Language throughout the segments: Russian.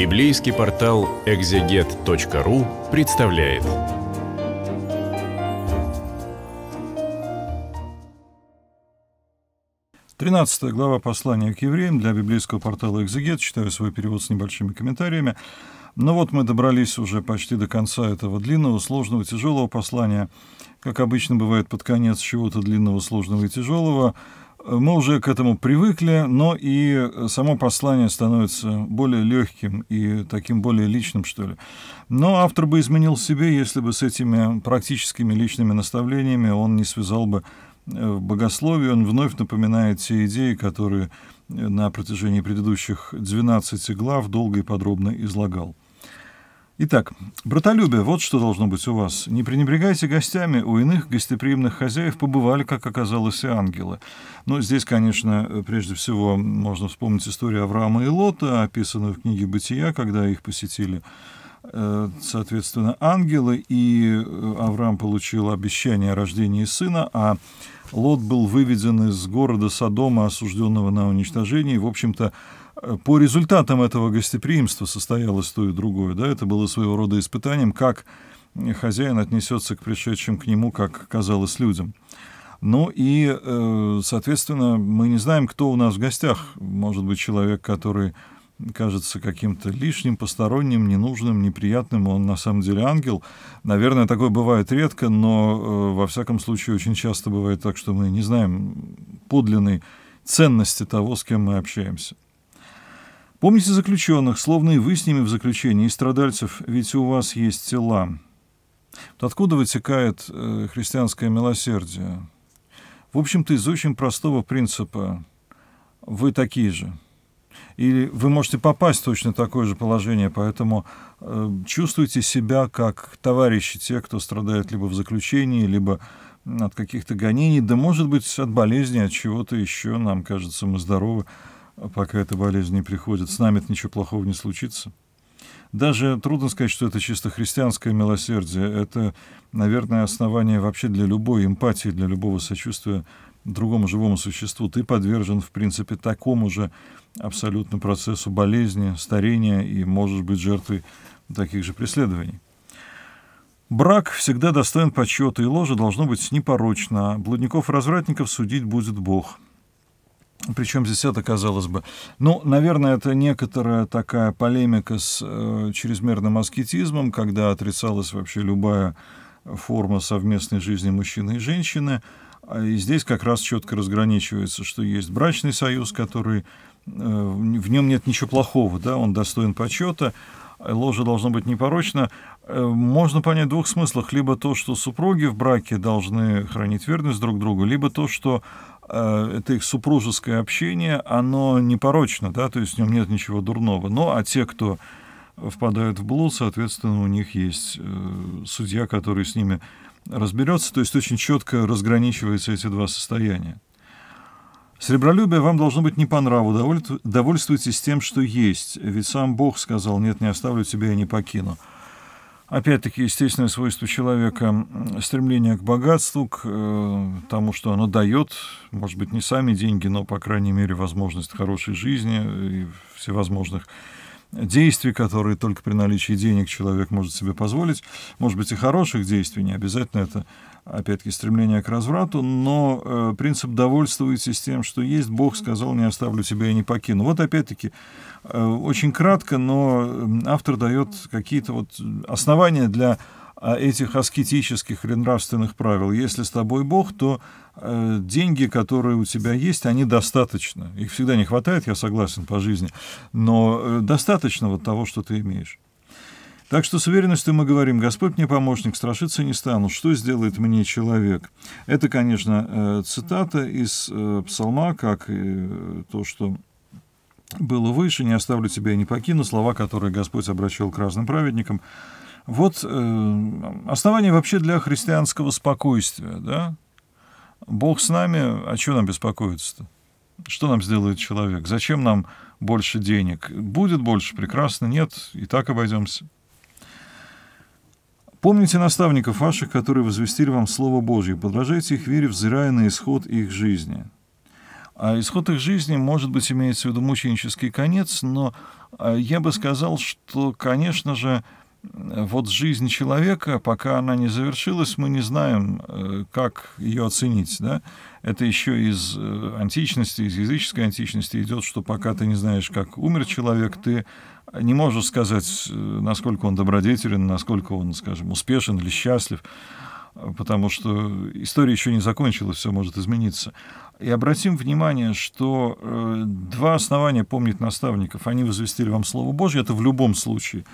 Библейский портал экзегет.ру представляет. Тринадцатая глава послания к евреям для библейского портала «Экзегет». Читаю свой перевод с небольшими комментариями. Но «Ну вот мы добрались уже почти до конца этого длинного, сложного, тяжелого послания. Как обычно бывает под конец чего-то длинного, сложного и тяжелого – мы уже к этому привыкли, но и само послание становится более легким и таким более личным, что ли. Но автор бы изменил себе, если бы с этими практическими личными наставлениями он не связал бы э, богословие, Он вновь напоминает те идеи, которые э, на протяжении предыдущих 12 глав долго и подробно излагал. Итак, братолюбие, вот что должно быть у вас. Не пренебрегайте гостями, у иных гостеприимных хозяев побывали, как оказалось, и ангелы. Но здесь, конечно, э, прежде всего можно вспомнить историю Авраама и Лота, описанную в книге «Бытия», когда их посетили э, соответственно, ангелы, и э, Авраам получил обещание о рождении сына, а Лот был выведен из города Содома, осужденного на уничтожение, и, в общем-то, по результатам этого гостеприимства состоялось то и другое. Да? Это было своего рода испытанием, как хозяин отнесется к пришедшим к нему, как казалось, людям. Ну и, э, соответственно, мы не знаем, кто у нас в гостях. Может быть, человек, который кажется каким-то лишним, посторонним, ненужным, неприятным. Он на самом деле ангел. Наверное, такое бывает редко, но э, во всяком случае очень часто бывает так, что мы не знаем подлинной ценности того, с кем мы общаемся. Помните заключенных, словно и вы с ними в заключении, и страдальцев, ведь у вас есть тела. откуда вытекает э, христианское милосердие? В общем-то, из очень простого принципа «вы такие же». Или вы можете попасть в точно такое же положение, поэтому э, чувствуйте себя как товарищи, те, кто страдает либо в заключении, либо от каких-то гонений, да, может быть, от болезни, от чего-то еще, нам кажется, мы здоровы пока эта болезнь не приходит. С нами ничего плохого не случится. Даже трудно сказать, что это чисто христианское милосердие. Это, наверное, основание вообще для любой эмпатии, для любого сочувствия другому живому существу. Ты подвержен, в принципе, такому же абсолютно процессу болезни, старения и можешь быть жертвой таких же преследований. Брак всегда достоин почета, и ложа должно быть непорочно. А блудников-развратников судить будет Бог. Причем здесь это, казалось бы. Ну, наверное, это некоторая такая полемика с э, чрезмерным аскетизмом, когда отрицалась вообще любая форма совместной жизни мужчины и женщины. А и здесь как раз четко разграничивается, что есть брачный союз, который э, в нем нет ничего плохого, да, он достоин почета, э, ложа должно быть непорочно. Э, можно понять в двух смыслах. Либо то, что супруги в браке должны хранить верность друг другу, либо то, что Э, это их супружеское общение, оно непорочно, да, то есть в нем нет ничего дурного. Но а те, кто впадают в блуд, соответственно, у них есть э, судья, который с ними разберется, то есть очень четко разграничиваются эти два состояния. Сребролюбие вам должно быть не по нраву, довольствуйтесь тем, что есть, ведь сам Бог сказал, нет, не оставлю тебя я не покину. Опять-таки, естественное свойство человека – стремление к богатству, к э, тому, что оно дает, может быть, не сами деньги, но, по крайней мере, возможность хорошей жизни и всевозможных действий, которые только при наличии денег человек может себе позволить. Может быть, и хороших действий, не обязательно это, опять-таки, стремление к разврату, но э, принцип «довольствуйтесь тем, что есть, Бог сказал, не оставлю тебя и не покину». Вот, опять-таки, э, очень кратко, но автор дает какие-то вот э, основания для а этих аскетических или нравственных правил. Если с тобой Бог, то э, деньги, которые у тебя есть, они достаточно. Их всегда не хватает, я согласен, по жизни, но э, достаточно вот того, что ты имеешь. Так что с уверенностью мы говорим, Господь мне помощник, страшиться не стану, что сделает мне человек? Это, конечно, э, цитата из э, псалма, как э, то, что было выше, не оставлю тебя и не покину, слова, которые Господь обращал к разным праведникам. Вот э, основание вообще для христианского спокойствия, да? Бог с нами, а чего нам беспокоиться-то? Что нам сделает человек? Зачем нам больше денег? Будет больше, прекрасно, нет, и так обойдемся. Помните наставников ваших, которые возвестили вам Слово Божье, подражайте их вере, взирая на исход их жизни. А исход их жизни, может быть, имеется в виду мученический конец, но э, я бы сказал, что, конечно же, вот жизнь человека, пока она не завершилась, мы не знаем, э, как ее оценить. Да? Это еще из э, античности, из языческой античности идет, что пока ты не знаешь, как умер человек, ты не можешь сказать, э, насколько он добродетелен, насколько он, скажем, успешен или счастлив, потому что история еще не закончилась, все может измениться. И обратим внимание, что два основания помнить наставников, они возвестили вам Слово Божье, это в любом случае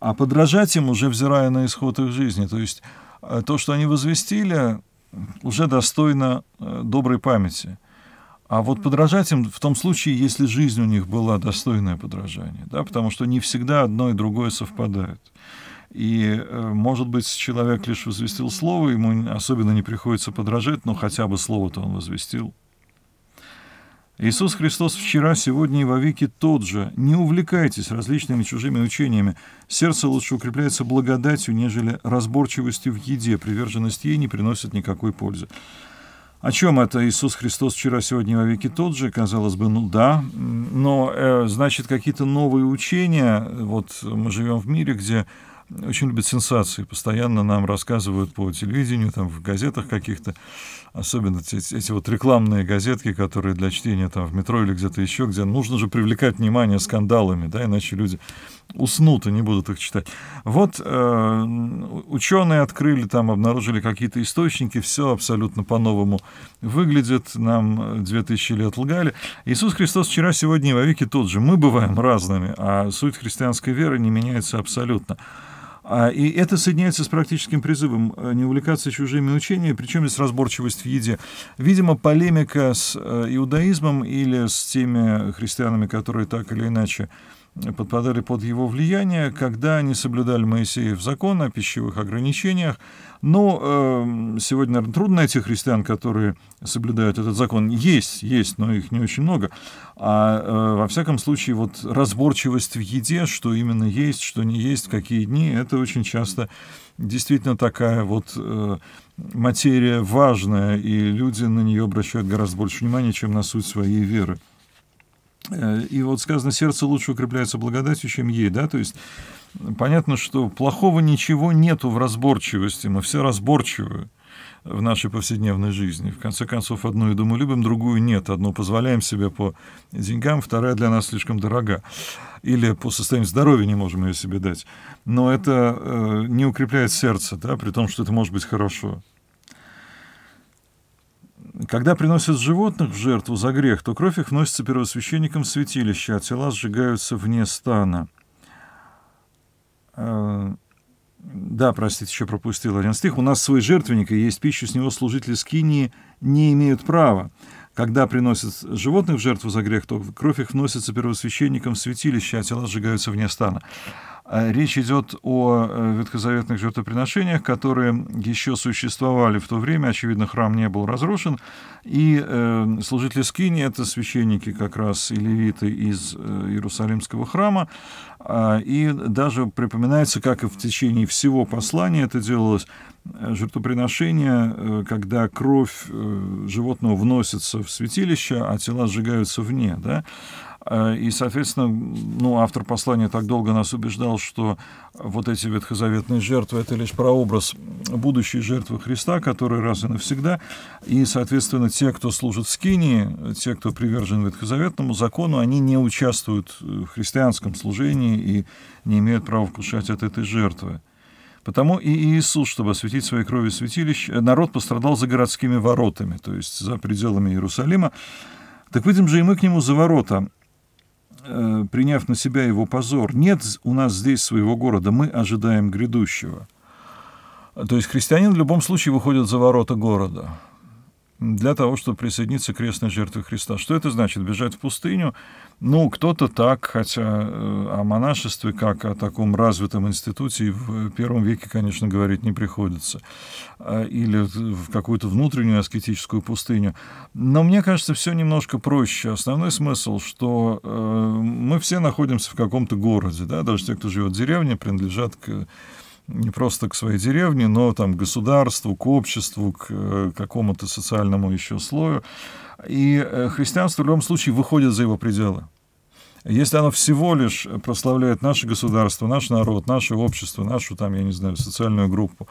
а подражать им уже взирая на исход их жизни. То есть э, то, что они возвестили, уже достойно э, доброй памяти. А вот подражать им в том случае, если жизнь у них была достойное подражание, да, потому что не всегда одно и другое совпадает. И, э, может быть, человек лишь возвестил слово, ему особенно не приходится подражать, но хотя бы слово-то он возвестил. Иисус Христос вчера, сегодня и вовеки тот же. Не увлекайтесь различными чужими учениями. Сердце лучше укрепляется благодатью, нежели разборчивостью в еде. Приверженность ей не приносит никакой пользы. О чем это Иисус Христос вчера, сегодня и вовеки тот же? Казалось бы, ну да, но э, значит какие-то новые учения. Вот мы живем в мире, где очень любят сенсации, постоянно нам рассказывают по телевидению, там в газетах каких-то, особенно эти, эти вот рекламные газетки, которые для чтения там в метро или где-то еще, где нужно же привлекать внимание скандалами, да, иначе люди уснут и не будут их читать. Вот э, ученые открыли, там обнаружили какие-то источники, все абсолютно по-новому выглядит, нам 2000 лет лгали. Иисус Христос вчера, сегодня и вовеки тот же. Мы бываем разными, а суть христианской веры не меняется абсолютно. А, и это соединяется с практическим призывом э, не увлекаться чужими учениями, причем есть разборчивость в еде. Видимо, полемика с э, иудаизмом или с теми христианами, которые так или иначе подпадали под его влияние, когда они соблюдали Моисеев закон о пищевых ограничениях. Но э, сегодня, наверное, трудно найти христиан, которые соблюдают этот закон. Есть, есть, но их не очень много. А э, во всяком случае, вот разборчивость в еде, что именно есть, что не есть, какие дни, это очень часто действительно такая вот э, материя важная, и люди на нее обращают гораздо больше внимания, чем на суть своей веры. Э, и вот сказано, сердце лучше укрепляется благодатью, чем ей, да, то есть э, понятно, что плохого ничего нету в разборчивости, мы все разборчивы в нашей повседневной жизни. В конце концов, одну еду думаю любим, другую нет. Одну позволяем себе по деньгам, вторая для нас слишком дорога. Или по состоянию здоровья не можем ее себе дать. Но это э, не укрепляет сердце, да, при том, что это может быть хорошо. Когда приносят животных в жертву за грех, то кровь их вносится первосвященником в святилище, а тела сжигаются вне стана. Э, да, простите, еще пропустил один стих. У нас свой жертвенник, и есть пищу, с него служители скинии не имеют права. Когда приносят животных в жертву за грех, то кровь их вносится первосвященником в святилище, а тела сжигаются вне стана. А речь идет о э, ветхозаветных жертвоприношениях, которые еще существовали в то время. Очевидно, храм не был разрушен. И э, служители скини — это священники как раз и левиты из э, Иерусалимского храма. А, и даже припоминается, как и в течение всего послания это делалось, жертвоприношение, когда кровь животного вносится в святилище, а тела сжигаются вне. Да? А, и, соответственно, ну, автор послания так долго нас убеждал, что вот эти ветхозаветные жертвы — это лишь прообраз будущей жертвы Христа, который раз и навсегда. И, соответственно, те, кто служит в Скинии, те, кто привержен ветхозаветному закону, они не участвуют в христианском служении и не имеют права вкушать от этой жертвы. Потому и Иисус, чтобы осветить своей кровью святилище, э, народ пострадал за городскими воротами, то есть за пределами Иерусалима. Так выйдем же и мы к нему за ворота, Э, приняв на себя его позор. Нет у нас здесь своего города, мы ожидаем грядущего. То есть христианин в любом случае выходит за ворота города для того, чтобы присоединиться к крестной жертве Христа. Что это значит? Бежать в пустыню? Ну, кто-то так, хотя э, о монашестве, как о таком развитом институте, в первом веке, конечно, говорить не приходится. А, или в какую-то внутреннюю аскетическую пустыню. Но мне кажется, все немножко проще. Основной смысл, что э, мы все находимся в каком-то городе, да, даже те, кто живет в деревне, принадлежат к не просто к своей деревне, но там, к государству, к обществу, к э, какому-то социальному еще слою. И э, христианство в любом случае выходит за его пределы. Если оно всего лишь прославляет наше государство, наш народ, наше общество, нашу, там, я не знаю, социальную группу,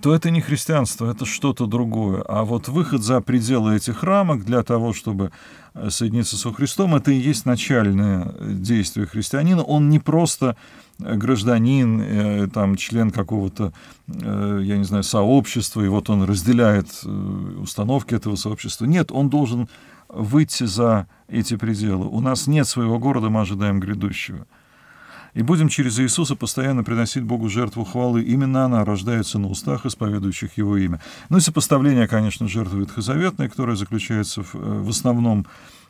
то это не христианство, это что-то другое. А вот выход за пределы этих рамок для того, чтобы э, соединиться со Христом, это и есть начальное э, действие христианина. Он не просто э, гражданин, там, член какого-то, я не знаю, сообщества, и вот он разделяет установки этого сообщества. Нет, он должен выйти за эти пределы. У нас нет своего города, мы ожидаем грядущего. И будем через Иисуса постоянно приносить Богу жертву хвалы. Именно она рождается на устах исповедующих Его имя. Ну и сопоставление, конечно, жертвы ветхозаветной, которая заключается в, э, в основном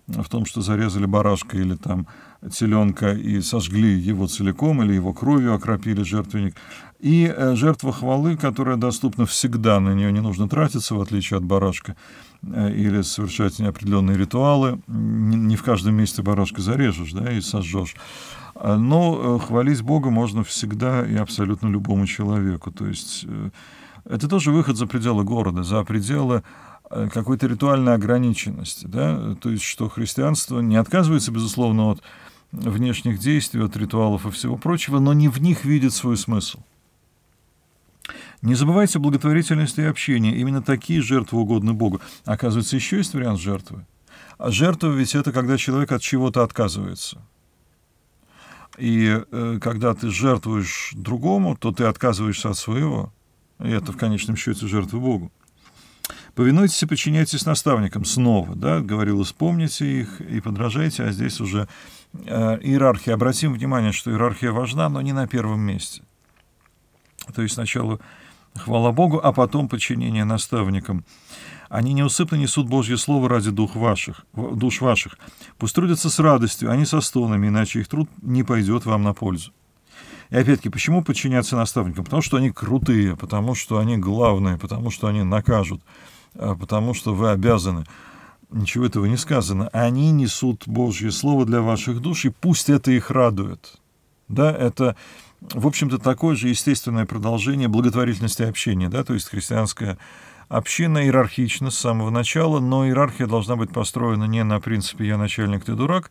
в том, что зарезали барашка или там теленка и сожгли его целиком или его кровью окропили жертвенник. И э, жертва хвалы, которая доступна всегда, на нее не нужно тратиться, в отличие от барашка, э, или совершать неопределенные ритуалы. Не в каждом месте барашка зарежешь да, и сожжешь. А, но э, хвалить Бога можно всегда и абсолютно любому человеку. То есть это тоже выход за пределы города, за пределы Э, какой-то ритуальной ограниченности, да, то есть что христианство не отказывается, безусловно, от внешних действий, от ритуалов и всего прочего, но не в них видит свой смысл. Не забывайте благотворительность и общение. Именно такие жертвы угодны Богу. Оказывается, еще есть вариант жертвы. А жертва ведь это когда человек от чего-то отказывается. И э, когда ты жертвуешь другому, то ты отказываешься от своего. И это в конечном счете жертва Богу. Повинуйтесь и подчиняйтесь наставникам снова, да, говорил, вспомните их и подражайте, а здесь уже э, иерархия. Обратим внимание, что иерархия важна, но не на первом месте. То есть сначала хвала Богу, а потом подчинение наставникам. Они неусыпно несут Божье Слово ради дух ваших, душ ваших. Пусть трудятся с радостью, а не со стонами, иначе их труд не пойдет вам на пользу. И опять-таки, почему подчиняться наставникам? Потому что они крутые, потому что они главные, потому что они накажут. А потому что вы обязаны. Ничего этого не сказано. Они несут Божье Слово для ваших душ, и пусть это их радует. Да, это, в общем-то, такое же естественное продолжение благотворительности общения, да, то есть христианская община иерархична с самого начала, но иерархия должна быть построена не на принципе «я начальник, ты дурак»,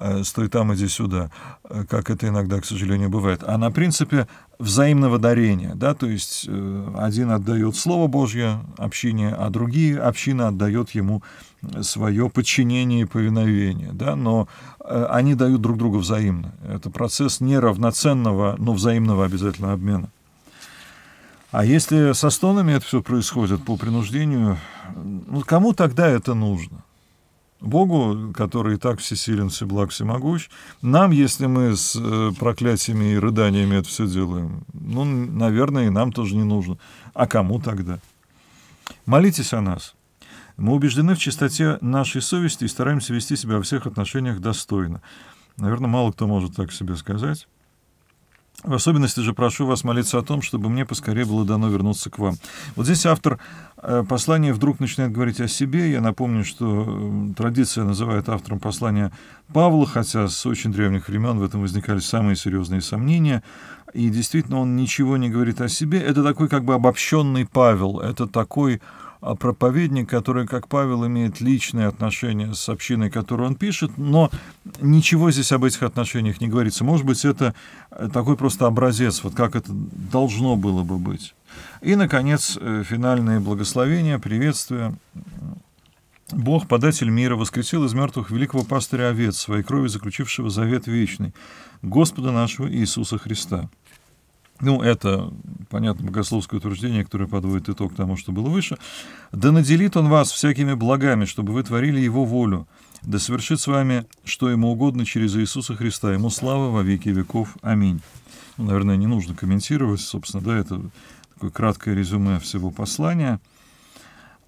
Э, стой там, иди сюда, э, как это иногда, к сожалению, бывает, а на принципе взаимного дарения, да, то есть э, один отдает Слово Божье общине, а другие община отдает ему свое подчинение и повиновение, да, но они дают друг другу взаимно. Это процесс неравноценного, но взаимного обязательно обмена. А если со стонами это все происходит по принуждению, ну, кому тогда это нужно? Богу, который и так всесилен, всеблаг, всемогущ. Нам, если мы с э, проклятиями и рыданиями это все делаем, ну, наверное, и нам тоже не нужно. А кому тогда? Молитесь о нас. Мы убеждены в чистоте нашей совести и стараемся вести себя во всех отношениях достойно. Наверное, мало кто может так себе сказать. В особенности же прошу вас молиться о том, чтобы мне поскорее было дано вернуться к вам. Вот здесь автор э, послания вдруг начинает говорить о себе. Я напомню, что э, традиция называет автором послания Павла, хотя с очень древних времен в этом возникали самые серьезные сомнения. И действительно, он ничего не говорит о себе. Это такой как бы обобщенный Павел, это такой проповедник, который, как Павел, имеет личные отношения с общиной, которую он пишет, но ничего здесь об этих отношениях не говорится. Может быть, это э, такой просто образец, вот как это должно было бы быть. И, наконец, э, финальные благословения, приветствие. Бог, податель мира, воскресил из мертвых великого пастыря овец, своей крови заключившего завет вечный, Господа нашего Иисуса Христа. Ну, это, понятно, богословское утверждение, которое подводит итог тому, что было выше. «Да наделит он вас всякими благами, чтобы вы творили его волю, да совершит с вами, что ему угодно через Иисуса Христа. Ему слава во веки веков. Аминь». Ну, наверное, не нужно комментировать, собственно, да, это такое краткое резюме всего послания –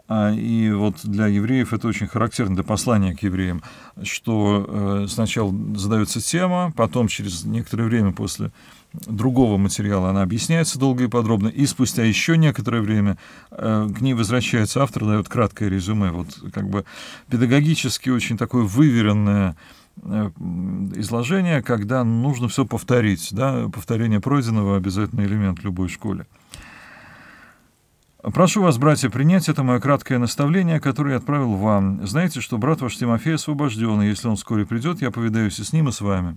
а, и вот для евреев это очень характерно, для послания к евреям, что э, сначала задается тема, потом через некоторое время после другого материала она объясняется долго и подробно, и спустя еще некоторое время э, к ней возвращается автор, дает краткое резюме. Вот как бы педагогически очень такое выверенное э, изложение, когда нужно все повторить. Да? Повторение пройденного – обязательный элемент в любой школе. Прошу вас, братья, принять это мое краткое наставление, которое я отправил вам. Знаете, что брат ваш Тимофей освобожден, и если он вскоре придет, я повидаюсь и с ним, и с вами.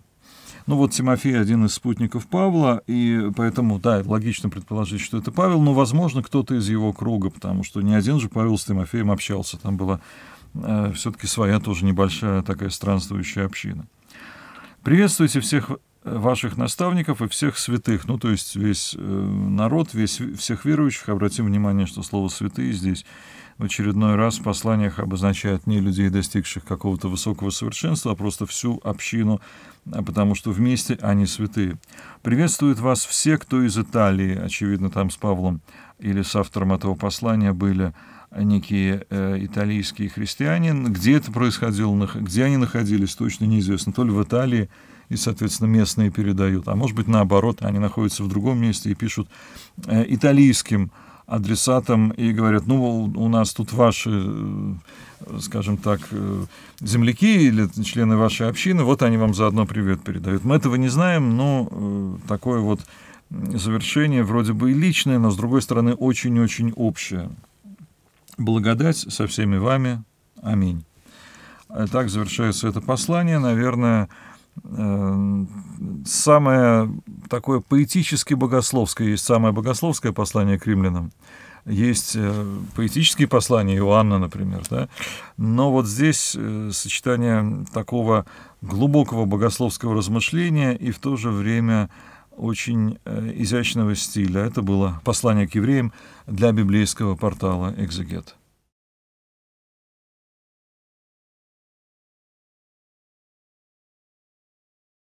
Ну вот Тимофей один из спутников Павла, и поэтому, да, логично предположить, что это Павел, но, возможно, кто-то из его круга, потому что не один же Павел с Тимофеем общался, там была э, все-таки своя тоже небольшая такая странствующая община. Приветствуйте всех ваших наставников и всех святых. Ну, то есть весь э, народ, весь, всех верующих. Обратим внимание, что слово «святые» здесь в очередной раз в посланиях обозначает не людей, достигших какого-то высокого совершенства, а просто всю общину, а потому что вместе они святые. Приветствуют вас все, кто из Италии, очевидно, там с Павлом или с автором этого послания были некие э, итальянские христиане. Где это происходило, где они находились, точно неизвестно. То ли в Италии, и, соответственно, местные передают. А может быть, наоборот, они находятся в другом месте и пишут э, итальянским адресатам и говорят, ну, у нас тут ваши, э, скажем так, э, земляки или члены вашей общины, вот они вам заодно привет передают. Мы этого не знаем, но такое вот завершение вроде бы и личное, но, с другой стороны, очень-очень общее. Благодать со всеми вами. Аминь. Так завершается это послание. Наверное, Эм, самое такое поэтически богословское, есть самое богословское послание к римлянам, есть э, поэтические послания Иоанна, например, да? но вот здесь э, сочетание такого глубокого богословского размышления и в то же время очень э, изящного стиля. Это было послание к евреям для библейского портала «Экзегет».